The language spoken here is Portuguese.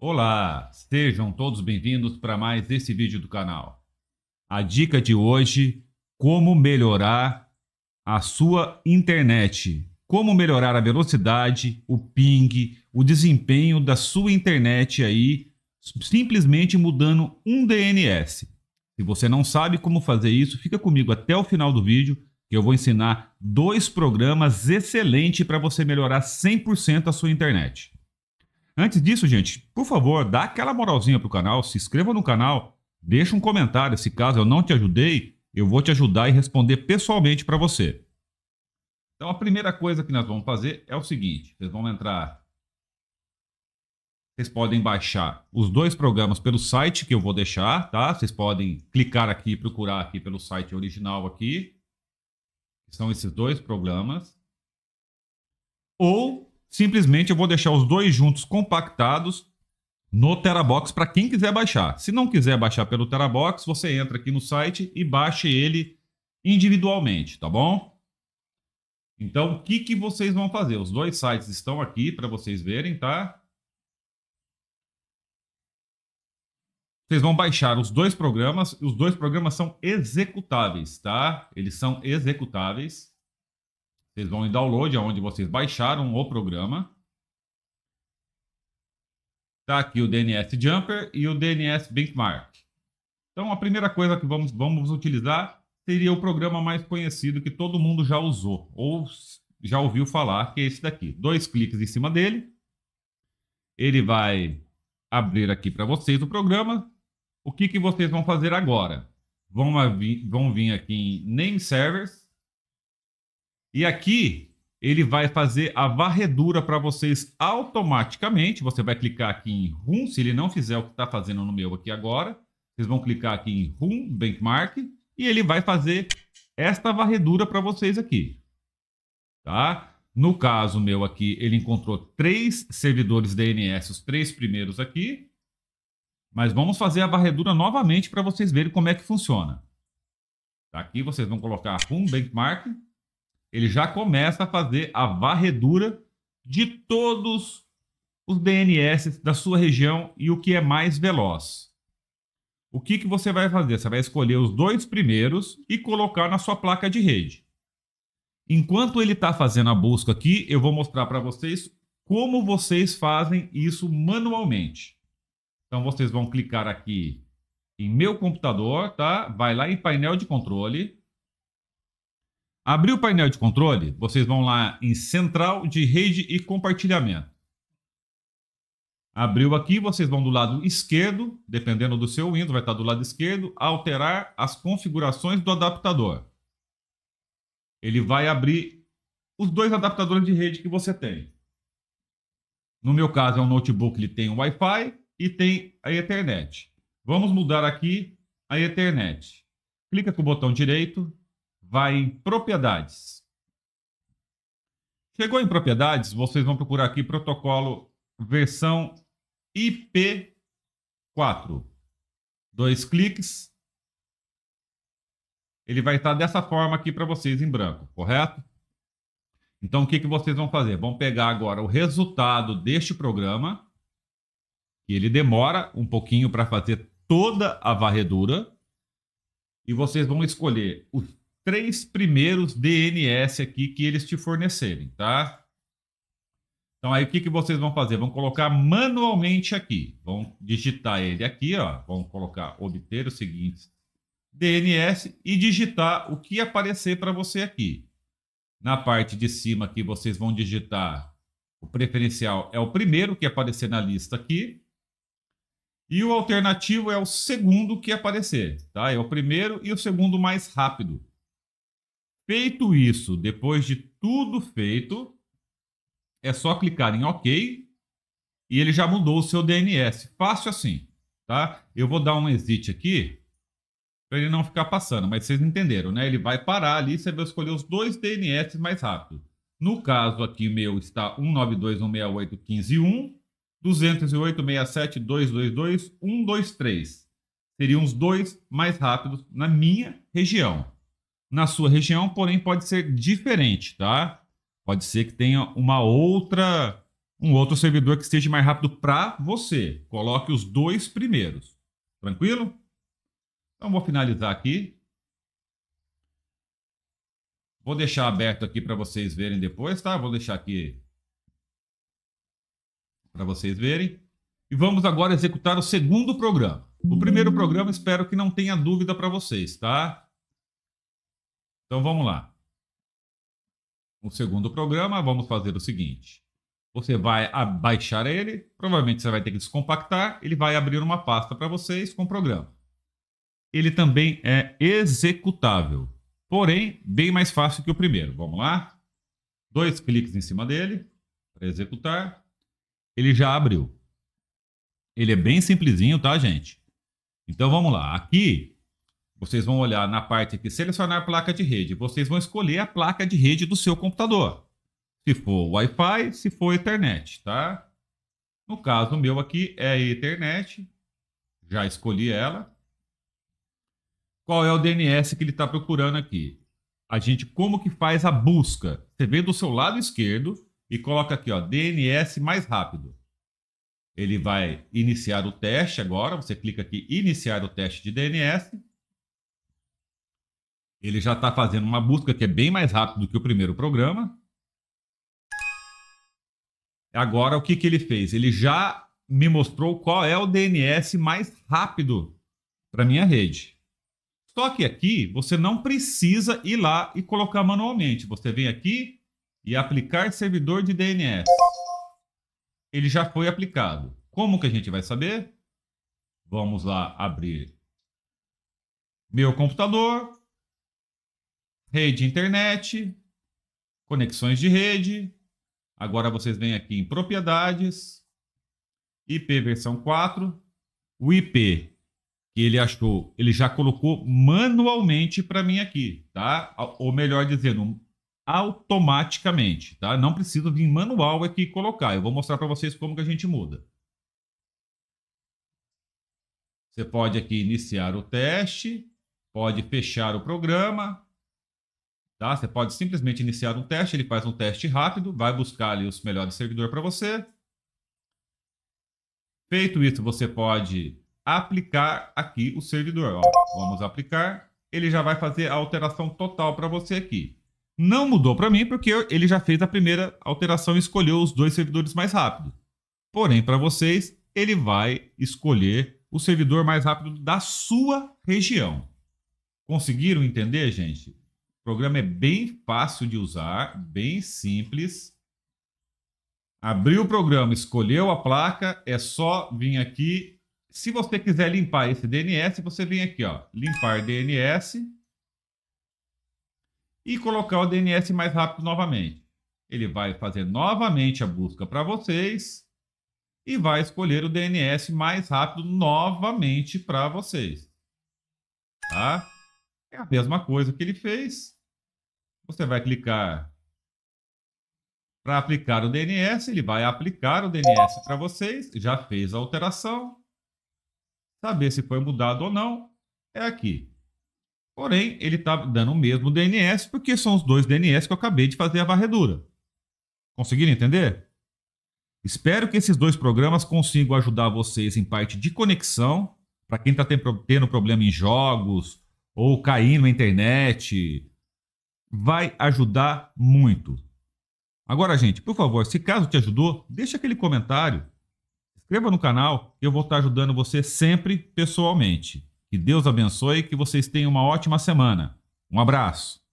Olá, sejam todos bem-vindos para mais esse vídeo do canal. A dica de hoje, como melhorar a sua internet. Como melhorar a velocidade, o ping, o desempenho da sua internet aí, simplesmente mudando um DNS. Se você não sabe como fazer isso, fica comigo até o final do vídeo que eu vou ensinar dois programas excelentes para você melhorar 100% a sua internet. Antes disso, gente, por favor, dá aquela moralzinha pro canal, se inscreva no canal, deixa um comentário. Se caso eu não te ajudei, eu vou te ajudar e responder pessoalmente para você. Então, a primeira coisa que nós vamos fazer é o seguinte: vocês vão entrar. Vocês podem baixar os dois programas pelo site que eu vou deixar, tá? Vocês podem clicar aqui, procurar aqui pelo site original aqui. São esses dois programas. Ou Simplesmente eu vou deixar os dois juntos compactados no Terabox para quem quiser baixar. Se não quiser baixar pelo Terabox, você entra aqui no site e baixe ele individualmente, tá bom? Então, o que, que vocês vão fazer? Os dois sites estão aqui para vocês verem, tá? Vocês vão baixar os dois programas. Os dois programas são executáveis, tá? Eles são executáveis. Vocês vão em download, aonde vocês baixaram o programa. Tá aqui o DNS Jumper e o DNS Benchmark. Então, a primeira coisa que vamos, vamos utilizar seria o programa mais conhecido que todo mundo já usou ou já ouviu falar, que é esse daqui. Dois cliques em cima dele. Ele vai abrir aqui para vocês o programa. O que, que vocês vão fazer agora? Vão, vão vir aqui em Name Servers e aqui ele vai fazer a varredura para vocês automaticamente. Você vai clicar aqui em Run. se ele não fizer o que está fazendo no meu aqui agora. Vocês vão clicar aqui em Run Benchmark, e ele vai fazer esta varredura para vocês aqui. Tá? No caso meu aqui, ele encontrou três servidores DNS, os três primeiros aqui. Mas vamos fazer a varredura novamente para vocês verem como é que funciona. Aqui vocês vão colocar Run Benchmark, ele já começa a fazer a varredura de todos os DNS da sua região e o que é mais veloz. O que, que você vai fazer? Você vai escolher os dois primeiros e colocar na sua placa de rede. Enquanto ele está fazendo a busca aqui, eu vou mostrar para vocês como vocês fazem isso manualmente. Então vocês vão clicar aqui em meu computador, tá? Vai lá em painel de controle, Abrir o painel de controle, vocês vão lá em Central de Rede e Compartilhamento. Abriu aqui, vocês vão do lado esquerdo, dependendo do seu Windows, vai estar do lado esquerdo, alterar as configurações do adaptador. Ele vai abrir os dois adaptadores de rede que você tem. No meu caso é um notebook, ele tem o Wi-Fi e tem a Ethernet. Vamos mudar aqui a Ethernet. Clica com o botão direito, vai em propriedades. Chegou em propriedades, vocês vão procurar aqui protocolo versão IP4. Dois cliques. Ele vai estar dessa forma aqui para vocês em branco, correto? Então, o que, que vocês vão fazer? Vão pegar agora o resultado deste programa, que ele demora um pouquinho para fazer toda a varredura, e vocês vão escolher os três primeiros DNS aqui que eles te fornecerem, tá? Então aí o que, que vocês vão fazer? Vão colocar manualmente aqui. Vão digitar ele aqui, ó. Vão colocar obter os seguintes DNS e digitar o que aparecer para você aqui. Na parte de cima aqui vocês vão digitar o preferencial é o primeiro que aparecer na lista aqui. E o alternativo é o segundo que aparecer, tá? É o primeiro e o segundo mais rápido. Feito isso, depois de tudo feito, é só clicar em OK e ele já mudou o seu DNS. Fácil assim, tá? Eu vou dar um exit aqui para ele não ficar passando, mas vocês entenderam, né? Ele vai parar ali, você vai escolher os dois DNS mais rápido. No caso aqui meu está 192.168.15.1, 208.67.222.123. Seriam os dois mais rápidos na minha região na sua região, porém pode ser diferente, tá? Pode ser que tenha uma outra um outro servidor que esteja mais rápido para você. Coloque os dois primeiros. Tranquilo? Então vou finalizar aqui. Vou deixar aberto aqui para vocês verem depois, tá? Vou deixar aqui para vocês verem. E vamos agora executar o segundo programa. O primeiro programa espero que não tenha dúvida para vocês, tá? Então vamos lá. O segundo programa, vamos fazer o seguinte. Você vai baixar ele, provavelmente você vai ter que descompactar, ele vai abrir uma pasta para vocês com o programa. Ele também é executável, porém bem mais fácil que o primeiro. Vamos lá? Dois cliques em cima dele para executar. Ele já abriu. Ele é bem simplesinho, tá, gente? Então vamos lá. Aqui vocês vão olhar na parte aqui, selecionar placa de rede. Vocês vão escolher a placa de rede do seu computador. Se for Wi-Fi, se for Ethernet, tá? No caso meu aqui é Ethernet. Já escolhi ela. Qual é o DNS que ele está procurando aqui? A gente, como que faz a busca? Você vem do seu lado esquerdo e coloca aqui, ó, DNS mais rápido. Ele vai iniciar o teste agora. Você clica aqui, iniciar o teste de DNS. Ele já está fazendo uma busca que é bem mais rápido do que o primeiro programa. Agora, o que, que ele fez? Ele já me mostrou qual é o DNS mais rápido para minha rede. Só que aqui você não precisa ir lá e colocar manualmente. Você vem aqui e aplicar servidor de DNS. Ele já foi aplicado. Como que a gente vai saber? Vamos lá abrir meu computador rede internet, conexões de rede. Agora vocês vêm aqui em propriedades, IP versão 4, o IP que ele achou, ele já colocou manualmente para mim aqui, tá? Ou melhor dizendo, automaticamente, tá? Não preciso vir manual aqui e colocar. Eu vou mostrar para vocês como que a gente muda. Você pode aqui iniciar o teste, pode fechar o programa, Tá? Você pode simplesmente iniciar um teste, ele faz um teste rápido, vai buscar ali os melhores servidores para você. Feito isso, você pode aplicar aqui o servidor. Ó. Vamos aplicar. Ele já vai fazer a alteração total para você aqui. Não mudou para mim porque ele já fez a primeira alteração e escolheu os dois servidores mais rápido. Porém, para vocês, ele vai escolher o servidor mais rápido da sua região. Conseguiram entender, gente? O programa é bem fácil de usar, bem simples. Abriu o programa, escolheu a placa, é só vir aqui. Se você quiser limpar esse DNS, você vem aqui, ó, limpar DNS e colocar o DNS mais rápido novamente. Ele vai fazer novamente a busca para vocês e vai escolher o DNS mais rápido novamente para vocês. Tá? É a mesma coisa que ele fez. Você vai clicar para aplicar o DNS, ele vai aplicar o DNS para vocês, já fez a alteração. Saber se foi mudado ou não é aqui. Porém, ele está dando o mesmo DNS, porque são os dois DNS que eu acabei de fazer a varredura. Conseguiram entender? Espero que esses dois programas consigam ajudar vocês em parte de conexão, para quem está tendo problema em jogos, ou caindo na internet, vai ajudar muito. Agora, gente, por favor, se caso te ajudou, deixa aquele comentário, inscreva no canal, eu vou estar ajudando você sempre pessoalmente. Que Deus abençoe e que vocês tenham uma ótima semana. Um abraço.